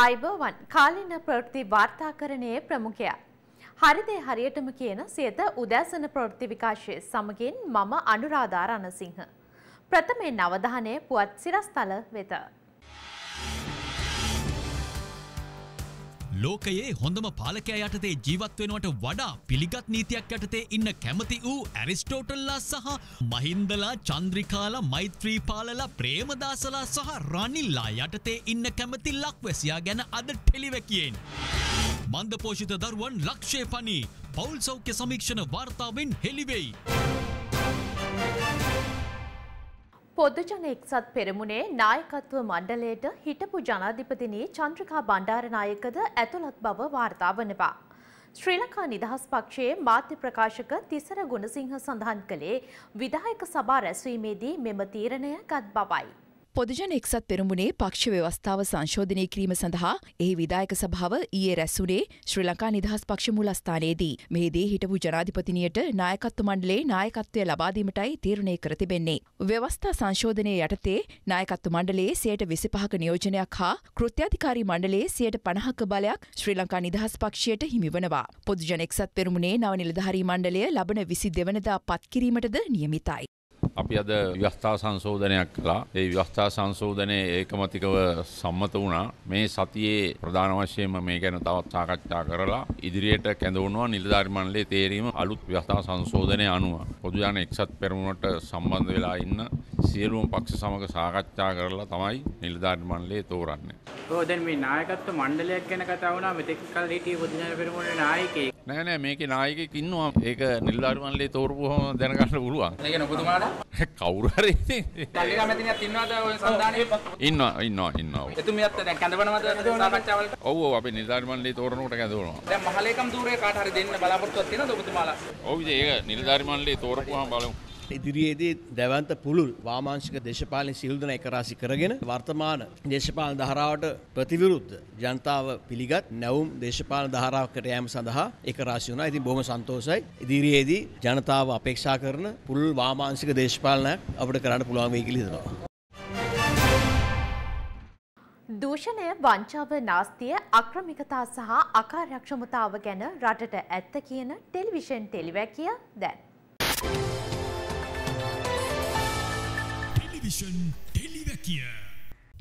අයිබෝවන් කාලින ප්‍රෘති වාර්තාකරණයේ ප්‍රමුඛයා. හරිදේ හරියටම කියන සියත උදෑසන ප්‍රෘති විකාශය සමගින් මම අනුරාධාර අනසිංහ. ප්‍රථමේ නවධානය පුවත් සිරස්තල වෙත. ලෝකයේ හොඳම පාලකයා යටතේ ජීවත් වෙනවට වඩා පිළිගත් නීතියක් යටතේ ඉන්න කැමති වූ ඇරිස්ටෝටල්ලා සහ මහින්දලා චන්ද්‍රිකාලා මෛත්‍රීපාලලා ප්‍රේමදාසලා සහ රනිල්ලා යටතේ ඉන්න කැමති ලක්වැසියා ගැන අද ටෙලිවැකියෙන්. මන්දපෝෂිත දරුවන් ලක්ෂය පනී පවුල් සෞඛ්‍ය සමීක්ෂණ වාර්තාවෙන් හෙළිවෙයි. පොදුජන එක්සත් පෙරමුණේ නායකත්ව මණ්ඩලයට හිටපු ජනාධිපතිනී චන්ද්‍රිකා බණ්ඩාරනායකද ඇතුළත් බව වාර්තා වනවා. ශ්‍රී ලංකා නිදහස් පක්ෂයේ මාධ්‍ය ප්‍රකාශක තිසර ගුණසිංහ සඳහන් කළේ විධායක සභා රැස්වීමේදී මෙම තීරණය ගත් බවයි. පොදජන එක්සත් පෙරමුණේ පක්ෂ ව්‍යවස්ථාව සංශෝධනය කිරීම සඳහා එහි විදායක සභාව ඊයේ රැස්වුනේ ශ්‍රී ලංකා නිදහස් පක්ෂ මූලස්ථානයේදී. මෙහිදී හිටපු ජනාධිපතිනියට නායකත්ව මණ්ඩලයේ නායකත්වය ලබාදීමටයි තීරණය කර තිබෙන්නේ. ව්‍යවස්ථා සංශෝධනය යටතේ නායකත්ව මණ්ඩලයේ සියයට විසිපහක නියෝජනයක් හා කෘත්‍යාධිකාරී මණ්ඩලයේ සියයට පණහක බලයක් ශ්‍රී ලංකා නිදහස් පක්ෂයට හිමිවනවා. පොදුජන එක්සත් පෙරමුණේ නව නිලධාරී මණ්ඩලය ලබන විසි දෙවනදා පත්කිරීමටද නියමිතයි. අපි අද ව්‍යවස්ථා සංශෝධනයක් කළා. ඒ ව්‍යවස්ථා සංශෝධනයේ ඒකමතිකව සම්මත වුණා. මේ සතියේ ප්‍රධාන වශයෙන්ම මේ ගැන තවත් සාකච්ඡා කරලා ඉදිරියට කැඳවනවා නිලධාරි මණ්ඩලයේ තේරීම අලුත් ව්‍යවස්ථා සංශෝධනය අනුව. පොදු ජන එක්සත් පෙරමුණට සම්බන්ධ වෙලා ඉන්න සියලුම පක්ෂ සමග සාකච්ඡා කරලා තමයි නිලධාරි මණ්ඩලය තෝරන්නේ. ඔව් දැන් මේ නායකත්ව මණ්ඩලයක් ගැන කතා වුණා. මෙතෙක් කල් හිටියේ පොදු ජන පෙරමුණේ නායකයෙක්. නෑ නෑ මේකේ නායකයෙක් ඉන්නවා. ඒක නිල්ලාඩු මල්ලේ තෝරපුවම දැනගන්න පුළුවන්. ඒක නුඹතුමාට කවුරු හරි ඉතින්. පල්ලි කැමැතිනියක් ඉන්නවද ඔය සම්දානේ? ඉන්නවා ඉන්නවා ඉන්නවා. එතුමියත් දැන් කැඳවනවද සාකච්ඡාවලට? ඔව් ඔව් අපි නිල්ලාඩු මල්ලේ තෝරනකොට කැඳවනවා. දැන් මහලේකම් ධූරයේ කාට හරි දෙන්න බලාපොරොත්තුවක් තියෙනවද ඔබතුමාලා? ඔව් ඉතින් ඒක නිල්ලාඩු මල්ලේ තෝරපුවාම බලමු. ඉදිරියේදී දැවන්ත පුළුල් වාමාංශික දේශපාලන සිල්දන එකරාසි කරගෙන වර්තමාන දේශපාලන ධාරාවට ප්‍රතිවිරුද්ධ ජනතාව පිළිගත් නැවුම් දේශපාලන ධාරාවකට යෑම සඳහා එකරාශි වුණා. ඉතින් බොහොම සන්තෝෂයි. ඉදිරියේදී ජනතාව අපේක්ෂා කරන පුළුල් වාමාංශික දේශපාලනයක් අපිට කරන්න පුළුවන් වෙයි කියලා හිතනවා. දූෂණය වංචාව නාස්තිය අක්‍රමිකතා සහ අකාර්යක්ෂමතාව ගැන රටට ඇත්ත කියන ටෙලිවිෂන් ටෙලිවැකිය දැන්. ටෙලිවිෂන් ටෙලිවැකිය.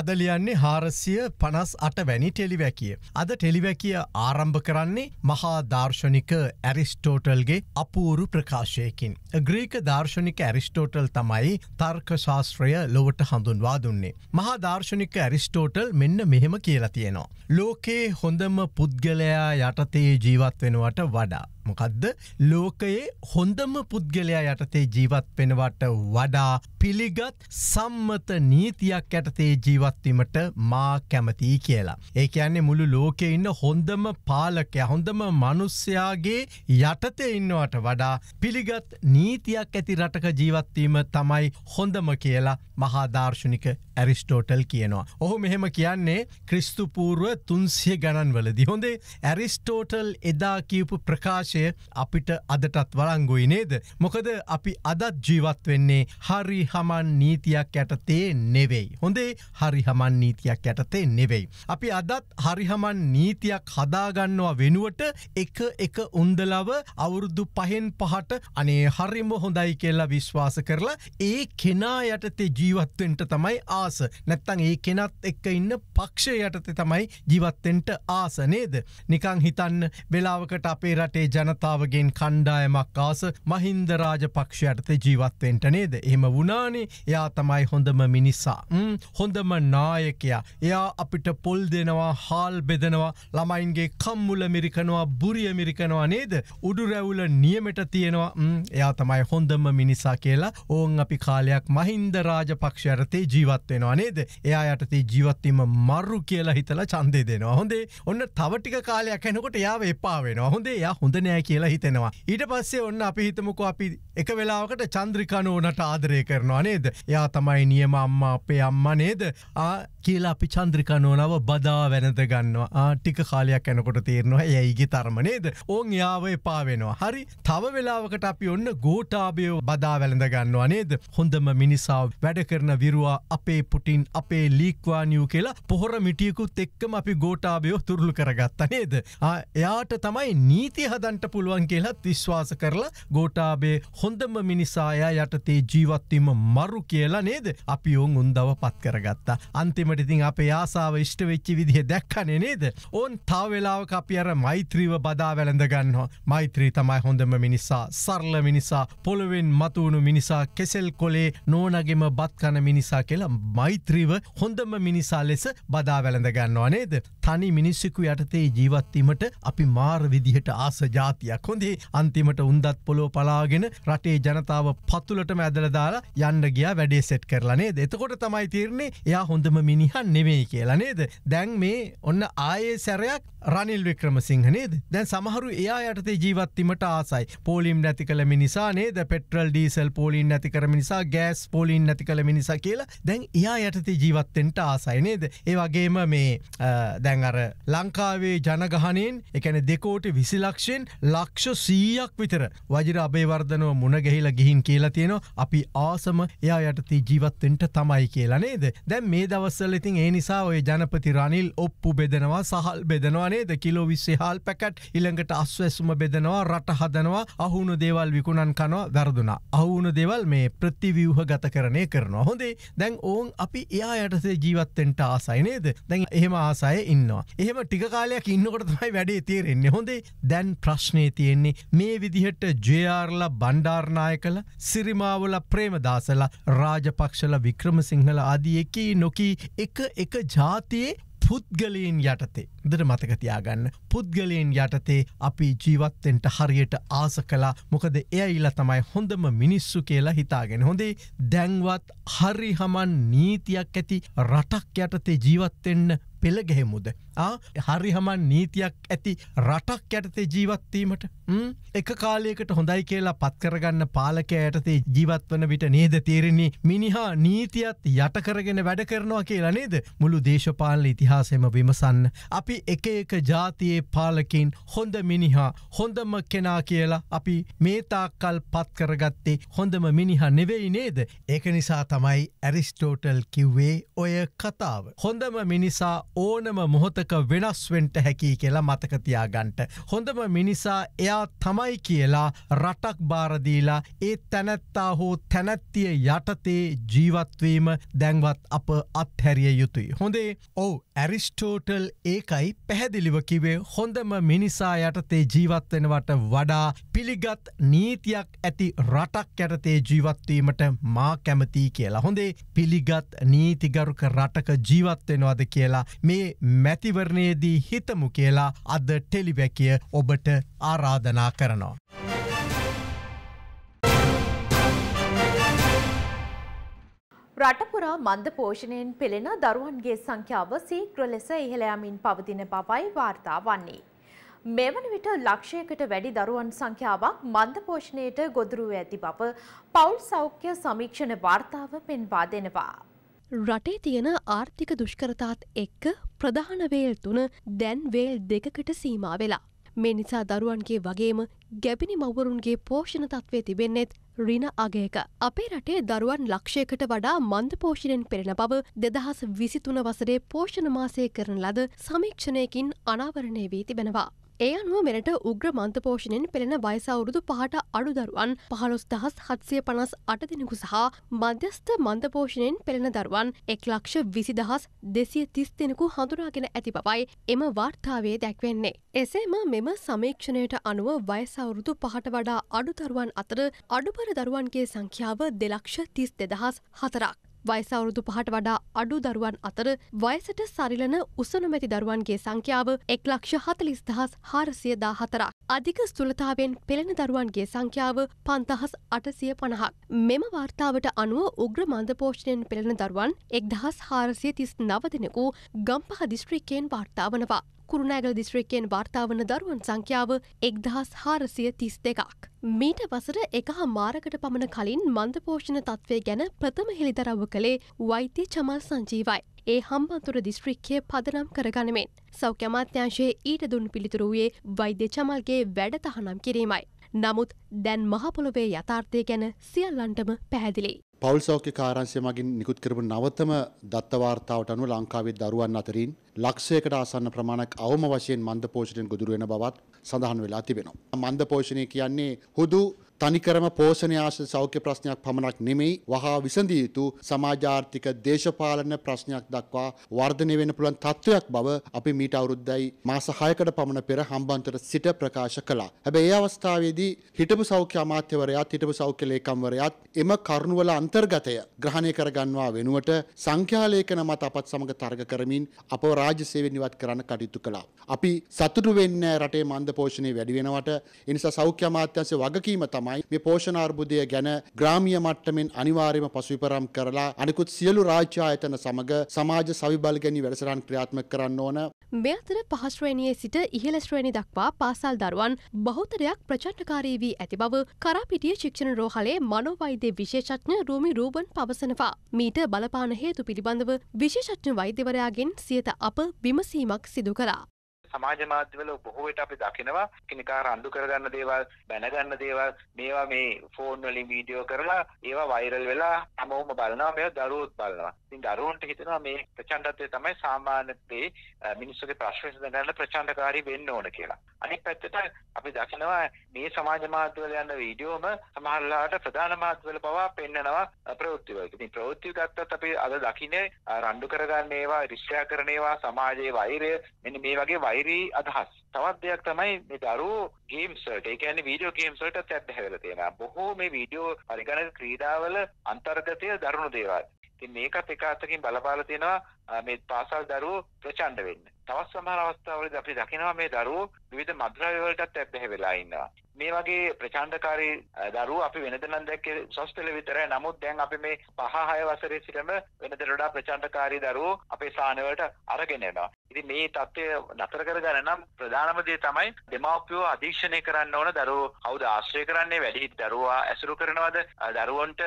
අදලියන්නේ හාරසිය පනස් අට වැනි ටෙලිවැකිය. අද ටෙලිවැකිය ආරම්භ කරන්නේ මහා දර්ශනික ඇරිස්ටෝටල්ගේ අපූරු ප්‍රකාශයකින්. ග්‍රීක දර්ශනික ඇරිස්ටෝටල් තමයි තර්ක ශාස්ත්‍රය ලොවට හඳුන්වා දුන්නේ. මහා දර්ශනික ඇරිස්ටෝටල් මෙන්න මෙහෙම කියලා තියෙනවා. ලෝකයේ හොඳම පුද්ගලයා යටතේ ජීවත් වෙනවට වඩා. මොකදද ලෝකයේ හොඳම පුද්ගලයා යටතේ ජීවත් වෙනවට වඩා පිළිගත් සම්මත නීතියක් යටතේ ජීවත්වීමට මා කැමතියි කියලා. ඒක යන්නේ මුළු ලෝකෙ ඉන්න හොඳම පාලකය හොඳම මනුස්්‍යයාගේ යටතේ ඉන්නවට වඩා පිළිගත් නීතියක් ඇති රටක ජීවත්වීම තමයි හොඳම කියලා මහාදර්ශනික ඇරිස්ටෝටල් කියනවා. ඔහු මෙහෙම කියන්නේ ක්‍රිස්තුපූර්ුව තුන්සිය ගණන්වලදි. හොඳේ ඇරිස්ටෝටල් එදා කියපු ප්‍රකාශ ප්‍රදේශය අපිට අදටත් වලංගුයි නේද. මොකද අපි අදත් ජීවත් වෙන්නේ හරි හමන් නීතියක් යටතේ නෙවෙයි. හොඳේ හරි හමන් නීතියක් යටතේ නෙවෙයි. අපි අදත් හරිහමන් නීතියක් හදාගන්නවා වෙනුවට එක එක උන්දලව අවුරුදු පහෙන් පහට අනේ හරිම හොඳයි කියලා විශ්වාස කරලා ඒ කෙනා යටතේ ජීවත්වෙන්ට තමයි ආස නැත්තං ඒ කෙනත් එක්ක ඉන්න පක්ෂය යටතේ තමයි ජීවත්තෙන්ට ආසනේද. නිකං හිතන්න වෙලාවකට අපේ රටේ ජන ජනතාවගෙන් කණ්ඩායමක් ආස මහින්ද රාජපක්ෂ යටතේ ජීවත්වෙන්ට නේද එම වුණානේ එයා තමයි හොඳම මිනිසා හොඳම නායකයා එයා අපිට පොල් දෙනවා හාල් බෙදනවා ළමයින්ගේ කම්මුල මිරිකනවා බුරිය මිරිකනවා නේද උඩු රැවුල නියමට තියෙනවා එයා තමයි හොඳම මිනිසා කියලා ඕන් අපි කාලයක් මහින්ද රාජපක්ෂ යටතේ ජීවත්වෙනවා නේද එයා යටතේ ජීවත්වීම මරු කියලා හිතලා චන්දේ දෙෙනවා හොඳේ ඔන්න තවටික කාලයක් හැනකොට යාව එපාාවෙනවා හොඳේ යා හොඳනෑ නෑ කියලා හිතෙනවා. ඊට පස්සේ ඔන්න අපි හිතමුකු අපි එක වෙලාවකට චන්ද්‍රිකනෝනට ආදරය කරනවා නේද. යා තමයි නියම අම්මා අපේ අම්ම නේද කියලා අපි චන්ද්‍රිකනෝනාව බදා වැනද ගන්නවා ටික කාලයක් යනකොට තේරනවා යයිගේ තර්ම නේද. ඕන් යාව එපාවෙනවා. හරි තව වෙලාවකට අපි ඔන්න ගෝටාබයෝ බදා වැළඳ ගන්නවා නේද. හොඳම මිනිසාව වැඩ කරන විරුවා අපේ පුටින් අපේ ලීක්වානියූ කියලා පොහොර මිටියකුත් එක්කම අපි ගෝටාබයෝ තුරළු කරගත්ත නේද. එයාට තමයි නීති හදන්ට මට පුළුවන් කියලත් විශ්වාස කරලා ගෝටාබේ හොඳම මිනිසායා යටතේ ජීවත්වීම මරු කියලා නේද අපි ඔවුන් උන්දව පත් කරගත්තා අන්තිමටඉතින් අපේ ආසාාව ෂ්ට වෙච්චි විදිහ දැක්කනේ නේද ඕන් තාවවෙලාව අපි අර මෛත්‍රීව බදා වැළඳගන්න මෛත්‍රී තමයි හොඳම මිනිසා සරල මිනිසා පොළොවෙන් මතුවුණු මිනිසා කෙසෙල් කොලේ නෝනගෙම බත්කන මිනිසා කියලා මෛත්‍රීව හොඳම මිනිසා ලෙස බදා වැළඳගන්නවා නේද තනි මිනිස්සෙකු යටතේ ජීවත්වීමට අපි මාර විදිහට ආසජාත ජාතියක් හොඳේ අන්තිමට උන්දත් පොලෝ පලාගෙන රටේ ජනතාව පත්තුලට මැදලදාලා යන්න ගියා වැඩේ සෙට් කරලනේ දෙතකොට තමයි තිරණේ එයා හොඳම මිනිහන් නෙවෙයි කියලා නේද දැන් මේ ඔන්න ආයේ සැරයක් රනිල් වික්‍රම සිංහනේද දැන් සමහරු එයා යටතේ ජීවත්වීමට ආසයි පෝලිම් නැති කළ මිනිසා නේද පෙට්‍රල් ඩීසල් පෝලින් නැති කර මිනිසා ගෑස් පෝලින් නැති කළ මිනිසා කියලා දැන් එයා යටතේ ජීවත්තෙන්ට ආසයි නේද ඒවගේම මේ දැන් අර ලංකාවේ ජනගහනෙන් එකන දෙකෝට විසිලක්ෂෙන් ලක්ෂ සීයක් විතර වජර අබේවර්ධනව මුණගෙහිල ගිහින් කියලා තියෙනවා අපි ආසම එයා යටති ජීවත්තෙන්ට තමයි කියලා නේද දැන් මේ දවස්සල් ඉතින් ඒ නිසා ඔය ජනපති රනිල් ඔප්පු බෙදනවා සහල් බෙදනවා නේද කිලෝ විස්සේ හල් පැකට් ඉළඟට අස්වැසුම බෙදනවා රට හදනවා අහුණු දේවල් විකුණන් කනවා වැරදුනා අවුණු දෙවල් මේ ප්‍රතිවිව්හ ගත කරනය කරනවා හොඳේ දැන් ඕන් අපි එයා යටසේ ජීවත්තෙන්ට ආසයි නේද දැන් එහෙම ආසය ඉන්නවා එහෙම ටිකාලයක් ඉන්නකොට තමයි වැඩේ තේරෙන්නේ හොඳේ දැන් ප්‍රශ් ප්‍රශ්නය තියෙන්නේ මේ විදිහට ජයාර්ල බණ්ඩාර්ණයකල සිරිමාවල ප්‍රේමදාසල රාජපක්ෂල වික්‍රමසිංහල අදී එකී නොකී එක එක ජාතියේ පුද්ගලයෙන් යටතේ දර මතකතියාගන්න පුද්ගලයෙන් යටතේ අපි ජීවත්තෙන්ට හරියට ආස කලා මොකද එයයිල තමයි හොඳම මිනිස්සු කියලා හිතාගෙන හොඳේ දැන්වත් හරි හමන් නීතියක් ඇති රටක් යටතේ ජීවත්තෙන්න පෙළගහෙමුද. හරිහමන් නීතියක් ඇති රටක් ඇටතේ ජීවත්වීමට එක කාලයකට හොඳයි කියලා පත්කරගන්න පාලක ඇයටතේ ජීවත්වන විට නේද තේරෙන්නේ මිනිහා නීතියත් යටකරගෙන වැඩ කරනවා කියලා නේද මුළු දේශපාලන ඉතිහාසෙම විමසන්න. අපි එක එක ජාතියේ පාලකින් හොඳ මිනිහා හොඳම කෙනා කියලා අපි මේතාකල් පත්කරගත්තේ හොඳම මිනිහා නෙවෙයි නේද. ඒක නිසා තමයි ඇරිස්ටෝටල් කිව්වේ ඔය කතාව. හොඳම මිනිසා ඕනම මොහොතක වෙනස්වෙන්ට හැකි කියලා මතකතියාගන්ට. හොඳම මිනිසා එයා තමයි කියලා රටක් බාරදීලා ඒ තැනැත්තා හෝ තැනැත්තිය යටතේ ජීවත්වීම දැන්වත් අප අත්හැරිය යුතුයි. හොඳේ ඔවු ඇරිස්ටෝටල් ඒකයි පැහැදිලිව කිවේ හොඳම මිනිසා යටතේ ජීවත්වෙනවට වඩා පිළිගත් නීතියක් ඇති රටක් යටතේ ජීවත්වීමට මා කැමතිී කියලා. හොඳේ පිළිගත් නීතිගරුක රටක ජීවත්වෙනවාද කියලා මේ මැතිවරණයේදී හිතමු කියලා අද ටෙලිවැකිය ඔබට ආරාධනා කරනවා. රටපුරා මන්ද පෝෂණයෙන් පෙළෙන දරුවන්ගේ සංඛ්‍යාව සීක්‍ර ලෙස ඉහළයාමින් පවතින බවයි වාර්තා වන්නේ. මෙවන විට ලක්ෂයකට වැඩි දරුවන් සංඛ්‍යාවක් මන්ද පෝෂණයට ගොදුරුව ඇති බව පවුල් සෞඛ්‍ය සමීක්ෂණ වාර්තාව පෙන්වා දෙනවා. රටේ තියෙන ආර්ථික දුෂ්කරතාත් එක්ක ප්‍රධානවේල් තුන දැන් වේල් දෙකකට සීමා වෙලා. මේ නිසා දරුවන්ගේ වගේම ගැබිනි මවරුන්ගේ පෝෂණ තත්වය තිබෙන්නෙත් රින අගයක. අපේ රටේ දරුවන් ලක්ෂයකට වඩා මන්ද පෝෂණයෙන් පෙරෙන බව දෙදහස් විසිතුන වසරේ පෝෂණ මාසය කරන ලද සමීක්ෂණයකින් අනාවරණය වී තිබෙනවා. ඒ අනුව මෙරට උග්‍ර මන්තපෝෂණයෙන් පෙළෙන වයසවුරුදු පහට අඩු දරුවන් පහළොස් දහස් හත්සය පනස් අට දෙනෙකු සහ මධ්‍යස්ථ මන්තපෝෂණයෙන් පෙළෙන දරුවන් එක් ලක්ෂ විසි දහස් දෙසිය තිස් දෙෙනෙකු හඳුනාගෙන ඇති බවයි එම වාර්තාවේ දැක්වෙන්නේ. එසේම මෙම සමීක්ෂණයට අනුව වයසවුරුදු පහට වඩා අඩු දරුවන් අතර අඩුපර දරුවන්ගේ සංඛ්‍යාව දෙලක්ෂ තිස් දෙදහස් හතරක්. වයස අවුරුදු පහට වඩා අඩු දරුවන් අතර වයසට සරිලන උසනුමැති දරුවන්ගේ සංඛ්‍යාව එක් ලක්ෂ හතලිස් දහස් හාරසිය දා හතරක්. අධික ස්තුලතාවෙන් පෙළෙන දරුවන්ගේ සංඛ්‍යාව පන්තහස් අටසිය පණහක්. මෙම වාර්තාවට අනුව උග්‍ර මන්දපෝෂණයෙන් පෙළෙන දරුවන් එක් දහස් හාරසිය තිස් නවදෙනෙකු ගම්පහ දිස්ත්‍රික්කයෙන් වාර්තාාවනවා. කුරුණෑගල දිස්ත්‍රික්කයෙන් වාර්තාාවන දරුවන් සංඛ්‍යාව එක්දහස් හාරසිය තිස් දෙකක්. මීට වසර එක මාරකට පමණ කලින් මන්දපෝෂණ තත්ත්වය ගැන ප්‍රථම හෙළිදරව්ව කළේ වෛත්‍ය චමල් සංජීවයි. ඒ හම්බන්තුර දිස්ත්‍රික්කය පදනම් කරගනමෙන්. සෞඛ්‍යමාත්‍යංශයේ ඊට දුන් පිළිතුරු වයේ වෛද්‍ය චමල්ගේ වැඩ තහනම් කිරීමයි. නමුත් දැන් මහපොළොවේ යථාර්ථය ගැන සියල්ලන්ටම පැහැදිලි. පවුල් සෞඛ්‍ය කාරාංශය මගින් නිකුත් කරපු නවතම දත්ත වාර්තාවට අනුව ලංකාවේ දරුවන් අතරින් ලක්ෂයකට ආසන්න ප්‍රමාණයක් අවම වශයෙන් මන්දපෝෂණයෙන් ගොදුරු වෙන බවත් සඳහන් වෙලා තිබෙනවා. මන්දපෝෂණය කියන්නේ හුදු තනිකරම පෝෂණය ආශ්‍රිත සෞඛ්‍ය ප්‍රශ්නයක් පමණක් නෙමෙයි වහා විසඳිය යුතු සමාජාර්ථික දේශපාලන ප්‍රශ්නයක් දක්වා වර්ධනය වෙන්න පුළුවන් තත්ත්වයක් බව අපි මීට අවුරුද්දයි මාස 6කට පමණ පෙර හම්බන්තොට සිට ප්‍රකාශ කළා. හැබැයි ඒ අවස්ථාවේදී හිටපු සෞඛ්‍ය අමාත්‍යවරයාත් හිටපු සෞඛ්‍ය ලේකම්වරයාත් එම කරුණවල අන්තර්ගතය ග්‍රහණය කරගන්නවා වෙනුවට සංඛ්‍යාලේඛන මත අපත් සමග තර්ක කරමින් අපව රාජ්‍ය සේවයෙන් ඉවත් කරන්න කටයුතු කළා. අපි සතුටු වෙන්නේ රටේ මන්ද පෝෂණය වැඩි වෙනවට ඒ නිසා සෞඛ්‍ය අමාත්‍යාංශයේ වගකීම තමයි තමයි මේ පෝෂණ අර්බුදය ගැන ග්‍රාමීය මට්ටමින් අනිවාර්යයෙන්ම පසුවිපරම් කරලා අනිකුත් සියලු රාජ්‍ය ආයතන සමග සමාජ සවිබල ගැනීම වැඩසටහන් ක්‍රියාත්මක කරන්න ඕන. මේ අතර පහ ශ්‍රේණියේ සිට ඉහළ ශ්‍රේණි දක්වා පාසල් දරුවන් බහුතරයක් ප්‍රචණ්ඩකාරී වී ඇති බව කරාපිටිය ශික්ෂණ රෝහලේ මනෝවෛද්‍ය විශේෂඥ රූමි රූබන් පවසනවා. මීට බලපාන හේතු පිළිබඳව විශේෂඥ වෛද්‍යවරයාගෙන් සියත අප විමසීමක් සිදු කරා. සමාජ මාධ්‍යවල බොහෝ විට අපි දකිනවා කිනිකා රණ්ඩු කරගන්න දේවල් බැනගන්න දේවල් මේවා මේ ෆෝන් වලින් වීඩියෝ කරලා ඒවා වෛරල් වෙලා හැමෝම බලනවා මේවා දරුවෝත් බලනවා ඉතින් දරුවන්ට හිතෙනවා මේ ප්‍රචණ්ඩත්වය තමයි සාමාන්‍ය තේ මිනිස්සුගේ ප්‍රශ්න විසඳ ගන්න ප්‍රචණ්ඩකාරී වෙන්න ඕන කියලා. අනිත් පැත්තට අපි දකිනවා මේ සමාජ මාධ්‍යවල යන වීඩියෝම සමහරලාට ප්‍රධාන මාධ්‍යවල පවා පෙන්නනවා ප්‍රවෘත්තිවල. ඉතින් ප්‍රවෘත්ති ගත්තත් අපි අද දකින්නේ රණ්ඩු කරගන්න ඒවා, රිස්සා කරන ඒවා, සමාජයේ වෛරය මෙන්න මේ වගේ වෛරී අදහස්. තවත් දෙයක් තමයි මේ දරුවෝ ගේම්ස් වලට ඒ කියන්නේ වීඩියෝ ගේම්ස් වලටත් ඇබ්බැහිවලා තියෙනවා. බොහෝ මේ වීඩියෝ පරිගණක ක්‍රීඩාවල අන්තර්ගතය දරුණු දේවල්. ඉතින් මේකත් එක අතකින් බලපාලා තියෙනවා මේ පාසල් දරුවෝ ප්‍රචණ්ඩ වෙන්න. තවත් සමහර අවස්ථාවලදී අපි දකිනවා මේ දරුවෝ විවිධ මත්ද්‍රව්‍ය වලටත් ඇබ්බැහි වෙලා ඉන්නවා. මේ වගේ ප්‍රචණ්ඩකාරී දරුවෝ අපි වෙනද නම් දැක්කේ උසස් පෙළ විතරයි. නමුත් දැන් අපි මේ 5 6 වසරේ සිටම වෙනදට වඩා ප්‍රචණ්ඩකාරී දරුවෝ අපේ සාන වලට අරගෙන එනවා. ඉතින් මේ தත්ත්වය නතර කරගන්න නම් ප්‍රධානම දේ තමයි දෙමාපියෝ අධීක්ෂණය කරන්න ඕන දරුවෝ කවුද ආශ්‍රය කරන්නේ වැඩි දරුවා ඇසුරු කරනවද දරුවන්ට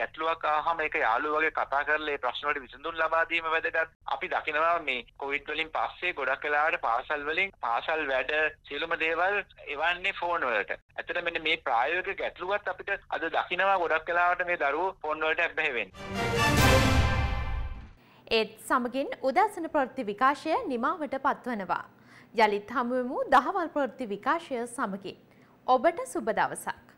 ගැටලුවක් ආවම ඒක යාළුවෝ වගේ කතා කරලා ඒ ප්‍රශ්න වලට විසඳුම් ලබා දීම වැදගත්. අපි දකිනවා මේ කොවිඩ් වලින් පස්සේ ගොඩක් වෙලාවට පාසල් වලින් පාසල් වැඩ සියලුම දේවල් එවන්නේ ෆෝන් වලට. ඇත්තට මෙන්න මේ ප්‍රායෝගික ගැටලුවත් අපිට අද දකිනවා ගොඩක් වෙලාවට මේ දරුවෝ ෆෝන් වලට ඇබ්බැහි වෙන්නේ. ඒත් සමගින් උදැසන ප්‍රවෘත්ති විකාශය නිමාවට පත්වනවා. යලිත් හමුවෙමු දහවල් ප්‍රවෘත්ති විකාශය සමගින්. ඔබට සුබ දවසක්.